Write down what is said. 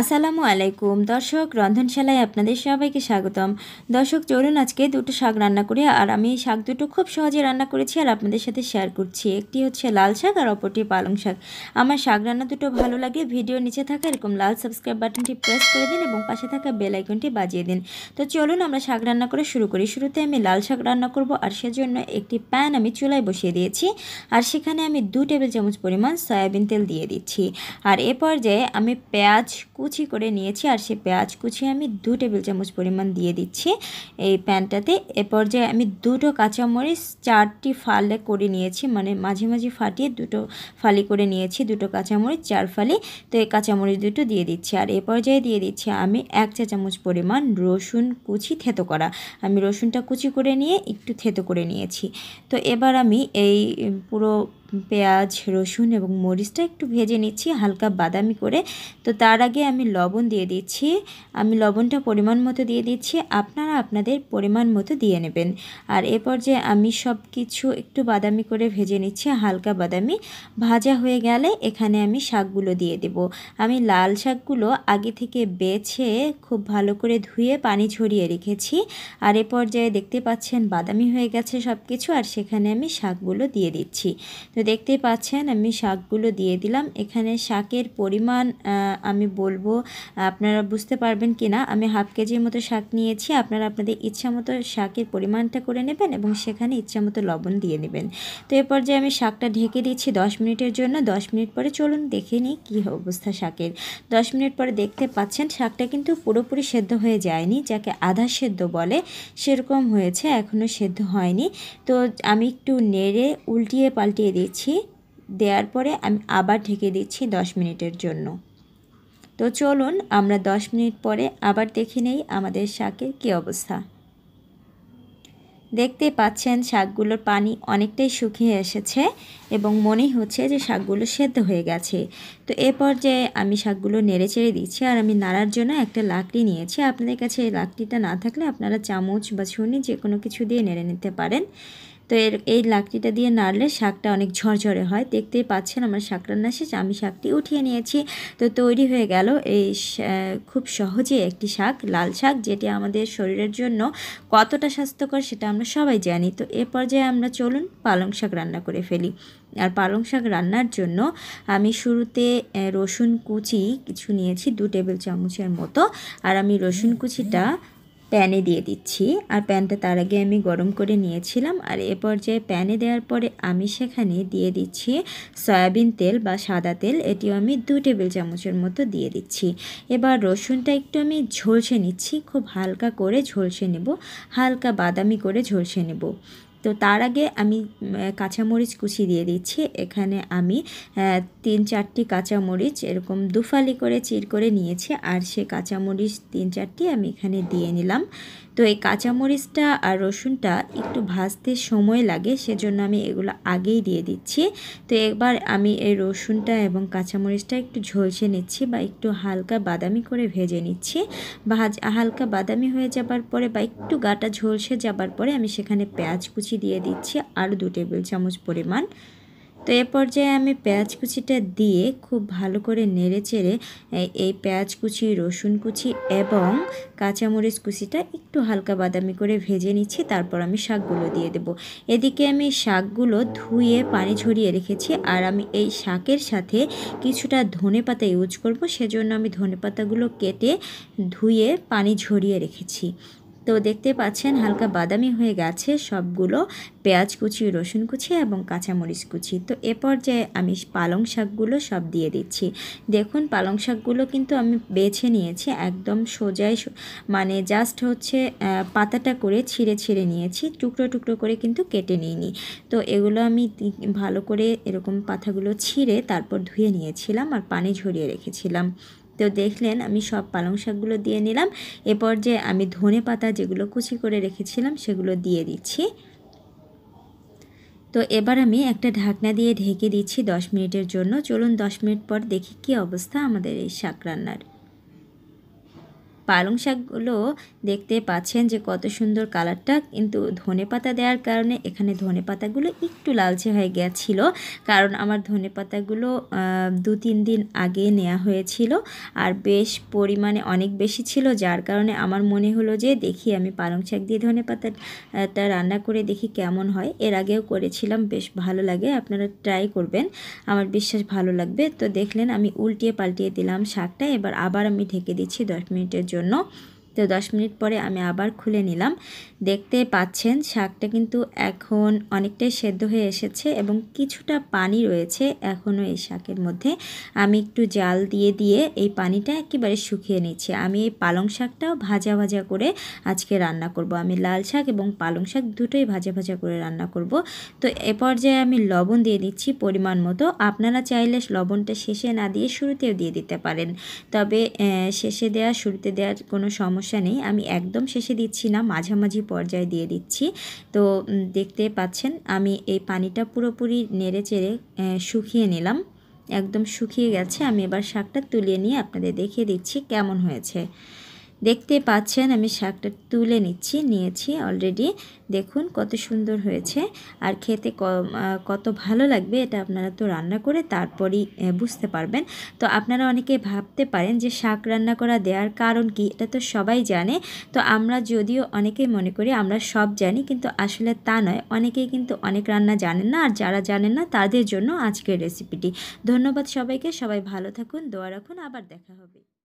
আসসালামু আলাইকুম দর্শক রন্ধনশালায় আপনাদের সবাইকে স্বাগতম দর্শক চলুন আজকে দুটো শাক রান্না করি আর আমি এই শাক দুটো খুব সহজে রান্না করেছি আর আপনাদের সাথে শেয়ার করছি একটি হচ্ছে লাল শাক আর অপরটি পালং শাক আমার শাক রান্না দুটো ভালো লাগে ভিডিও নিচে থাকা এরকম লাল সাবস্ক্রাইব বাটনটি প্রেস করে দিন এবং পাশে থাকা বেল আইকনটি বাজিয়ে দিন তো চলুন আমরা শাক রান্না করে শুরু করি শুরুতে আমি লাল শাক রান্না করব আর সেজন্য একটি প্যান আমি চুলায় বসিয়ে দিয়েছি আর সেখানে আমি দু টেবিল চামচ পরিমাণ সয়াবিন তেল দিয়ে দিচ্ছি আর এ পর্যায়ে আমি পেঁয়াজ কুচি করে নিয়েছি আর সে পেঁয়াজ কুচি আমি দু টেবিল চামচ পরিমাণ দিয়ে দিচ্ছি এই প্যানটাতে এ পর্যায়ে আমি দুটো কাঁচামরিচ চারটি ফালে করে নিয়েছি মানে মাঝে মাঝে ফাটিয়ে দুটো ফালি করে নিয়েছি দুটো কাঁচামরিচ চার ফালি তো এই কাঁচামরিচ দুটো দিয়ে দিচ্ছি আর এ পর্যায়ে দিয়ে দিচ্ছি আমি এক চা চামচ পরিমাণ রসুন কুচি থেতো করা আমি রসুনটা কুচি করে নিয়ে একটু থেতো করে নিয়েছি তো এবার আমি এই পুরো পেঁয়াজ রসুন এবং মরিচটা একটু ভেজে নিচ্ছি হালকা বাদামি করে তো তার আগে আমি লবণ দিয়ে দিচ্ছি আমি লবণটা পরিমাণ মতো দিয়ে দিচ্ছি আপনারা আপনাদের পরিমাণ মতো দিয়ে নেবেন আর এ পর্যায়ে আমি সব কিছু একটু বাদামি করে ভেজে নিচ্ছি হালকা বাদামি ভাজা হয়ে গেলে এখানে আমি শাকগুলো দিয়ে দেব আমি লাল শাকগুলো আগে থেকে বেছে খুব ভালো করে ধুয়ে পানি ঝরিয়ে রেখেছি আর এ পর্যায়ে দেখতে পাচ্ছেন বাদামি হয়ে গেছে সব কিছু আর সেখানে আমি শাকগুলো দিয়ে দিচ্ছি তো দেখতে পাচ্ছেন আমি শাকগুলো দিয়ে দিলাম এখানে শাকের পরিমাণ আমি বলবো আপনারা বুঝতে পারবেন কি না আমি হাফ কেজির মতো শাক নিয়েছি আপনারা আপনাদের ইচ্ছা মতো শাকের পরিমাণটা করে নেবেন এবং সেখানে ইচ্ছা মতো লবণ দিয়ে নেবেন তো এ পর্যায়ে আমি শাকটা ঢেকে দিচ্ছি 10 মিনিটের জন্য 10 মিনিট পরে চলুন দেখে নিই কী অবস্থা শাকের 10 মিনিট পরে দেখতে পাচ্ছেন শাকটা কিন্তু পুরোপুরি সেদ্ধ হয়ে যায়নি যাকে আধা সেদ্ধ বলে সেরকম হয়েছে এখনও সেদ্ধ হয়নি তো আমি একটু নেড়ে উল্টিয়ে পাল্টিয়ে দিই দিয়েছি দেওয়ার পরে আমি আবার ঢেকে দিচ্ছি 10 মিনিটের জন্য তো চলুন আমরা 10 মিনিট পরে আবার দেখে নেই আমাদের শাকের কী অবস্থা দেখতে পাচ্ছেন শাকগুলোর পানি অনেকটাই শুকিয়ে এসেছে এবং মনে হচ্ছে যে শাকগুলো সেদ্ধ হয়ে গেছে তো এ পর্যায়ে আমি শাকগুলো নেড়ে চেড়ে দিচ্ছি আর আমি নাড়ার জন্য একটা লাকড়ি নিয়েছি আপনাদের কাছে এই লাকড়িটা না থাকলে আপনারা চামচ বা ছুনি যে কোনো কিছু দিয়ে নেড়ে নিতে পারেন তো এর এই লাকড়িটা দিয়ে নাড়লে শাকটা অনেক ঝরঝরে হয় দেখতেই পাচ্ছেন আমার শাক রান্না শেষ আমি শাকটি উঠিয়ে নিয়েছি তো তৈরি হয়ে গেল এই খুব সহজে একটি শাক লাল শাক যেটি আমাদের শরীরের জন্য কতটা স্বাস্থ্যকর সেটা আমরা সবাই জানি তো এ পর্যায়ে আমরা চলুন পালং শাক রান্না করে ফেলি আর পালং শাক রান্নার জন্য আমি শুরুতে রসুন কুচি কিছু নিয়েছি দু টেবিল চামচের মতো আর আমি রসুন আচ্ছা। কুচিটা প্যানে দিয়ে দিচ্ছি আর প্যানটা তার আগে আমি গরম করে নিয়েছিলাম আর এ পর্যায়ে প্যানে দেওয়ার পরে আমি সেখানে দিয়ে দিচ্ছি সয়াবিন তেল বা সাদা তেল এটিও আমি দু টেবিল চামচের মতো দিয়ে দিচ্ছি এবার রসুনটা একটু আমি ঝলসে নিচ্ছি খুব হালকা করে ঝলসে নেব হালকা বাদামি করে ঝলসে নেব তো তার আগে আমি কাঁচামরিচ কুচি দিয়ে দিচ্ছি এখানে আমি তিন চারটি কাঁচামরিচ এরকম দুফালি করে চির করে নিয়েছি আর সে কাঁচামরিচ তিন চারটি আমি এখানে দিয়ে নিলাম তো এই কাঁচামরিচটা আর রসুনটা একটু ভাজতে সময় লাগে সেজন্য আমি এগুলো আগেই দিয়ে দিচ্ছি তো একবার আমি এই রসুনটা এবং কাঁচামরিচটা একটু ঝলসে নিচ্ছি বা একটু হালকা বাদামি করে ভেজে নিচ্ছি ভাজ হালকা বাদামি হয়ে যাবার পরে বা একটু গাটা ঝলসে যাবার পরে আমি সেখানে পেঁয়াজ কুচি দিয়ে দিচ্ছি আর দু টেবিল চামচ পরিমাণ তো এ পর্যায়ে আমি পেঁয়াজ কুচিটা দিয়ে খুব ভালো করে নেড়ে চেড়ে এই পেঁয়াজ কুচি রসুন কুচি এবং কাঁচামরিচ কুচিটা একটু হালকা বাদামি করে ভেজে নিচ্ছি তারপর আমি শাকগুলো দিয়ে দেব এদিকে আমি শাকগুলো ধুয়ে পানি ঝরিয়ে রেখেছি আর আমি এই শাকের সাথে কিছুটা ধনে পাতা ইউজ করবো সেজন্য আমি ধনে পাতাগুলো কেটে ধুয়ে পানি ঝরিয়ে রেখেছি তো দেখতে পাচ্ছেন হালকা বাদামি হয়ে গেছে সবগুলো পেঁয়াজ কুচি রসুন কুচি এবং কাঁচামরিচ কুচি তো এ পর্যায়ে আমি পালং শাকগুলো সব দিয়ে দিচ্ছি দেখুন পালং শাকগুলো কিন্তু আমি বেছে নিয়েছি একদম সোজাই মানে জাস্ট হচ্ছে পাতাটা করে ছিঁড়ে ছিঁড়ে নিয়েছি টুকরো টুকরো করে কিন্তু কেটে নিইনি তো এগুলো আমি ভালো করে এরকম পাতাগুলো ছিঁড়ে তারপর ধুয়ে নিয়েছিলাম আর পানি ঝরিয়ে রেখেছিলাম তো দেখলেন আমি সব পালং শাকগুলো দিয়ে নিলাম এরপর যে আমি ধনে পাতা যেগুলো কুচি করে রেখেছিলাম সেগুলো দিয়ে দিচ্ছি তো এবার আমি একটা ঢাকনা দিয়ে ঢেকে দিচ্ছি দশ মিনিটের জন্য চলুন দশ মিনিট পর দেখি কি অবস্থা আমাদের এই শাক রান্নার পালং শাকগুলো দেখতে পাচ্ছেন যে কত সুন্দর কালারটা কিন্তু ধনে পাতা দেওয়ার কারণে এখানে ধনে পাতাগুলো একটু লালচে হয়ে গেছিলো কারণ আমার ধনে পাতাগুলো দু তিন দিন আগে নেওয়া হয়েছিল আর বেশ পরিমাণে অনেক বেশি ছিল যার কারণে আমার মনে হলো যে দেখি আমি পালং শাক দিয়ে ধনে পাতাটা রান্না করে দেখি কেমন হয় এর আগেও করেছিলাম বেশ ভালো লাগে আপনারা ট্রাই করবেন আমার বিশ্বাস ভালো লাগবে তো দেখলেন আমি উল্টিয়ে পাল্টিয়ে দিলাম শাকটা এবার আবার আমি ঢেকে দিচ্ছি দশ মিনিটের জন্য ¿no?, তো দশ মিনিট পরে আমি আবার খুলে নিলাম দেখতে পাচ্ছেন শাকটা কিন্তু এখন অনেকটাই সেদ্ধ হয়ে এসেছে এবং কিছুটা পানি রয়েছে এখনও এই শাকের মধ্যে আমি একটু জাল দিয়ে দিয়ে এই পানিটা একেবারে শুকিয়ে নিচ্ছি আমি এই পালং শাকটাও ভাজা ভাজা করে আজকে রান্না করব আমি লাল শাক এবং পালং শাক দুটোই ভাজা ভাজা করে রান্না করব তো এ পর্যায়ে আমি লবণ দিয়ে দিচ্ছি পরিমাণ মতো আপনারা চাইলে লবণটা শেষে না দিয়ে শুরুতেও দিয়ে দিতে পারেন তবে শেষে দেওয়া শুরুতে দেওয়ার কোনো সমস্যা সমস্যা নেই আমি একদম শেষে দিচ্ছি না মাঝামাঝি পর্যায়ে দিয়ে দিচ্ছি তো দেখতে পাচ্ছেন আমি এই পানিটা পুরোপুরি নেড়ে চেড়ে শুকিয়ে নিলাম একদম শুকিয়ে গেছে আমি এবার শাকটা তুলিয়ে নিয়ে আপনাদের দেখিয়ে দিচ্ছি কেমন হয়েছে দেখতে পাচ্ছেন আমি শাকটা তুলে নিচ্ছি নিয়েছি অলরেডি দেখুন কত সুন্দর হয়েছে আর খেতে কত ভালো লাগবে এটা আপনারা তো রান্না করে তারপরই বুঝতে পারবেন তো আপনারা অনেকে ভাবতে পারেন যে শাক রান্না করা দেওয়ার কারণ কি এটা তো সবাই জানে তো আমরা যদিও অনেকে মনে করি আমরা সব জানি কিন্তু আসলে তা নয় অনেকেই কিন্তু অনেক রান্না জানেন না আর যারা জানেন না তাদের জন্য আজকের রেসিপিটি ধন্যবাদ সবাইকে সবাই ভালো থাকুন দোয়া রাখুন আবার দেখা হবে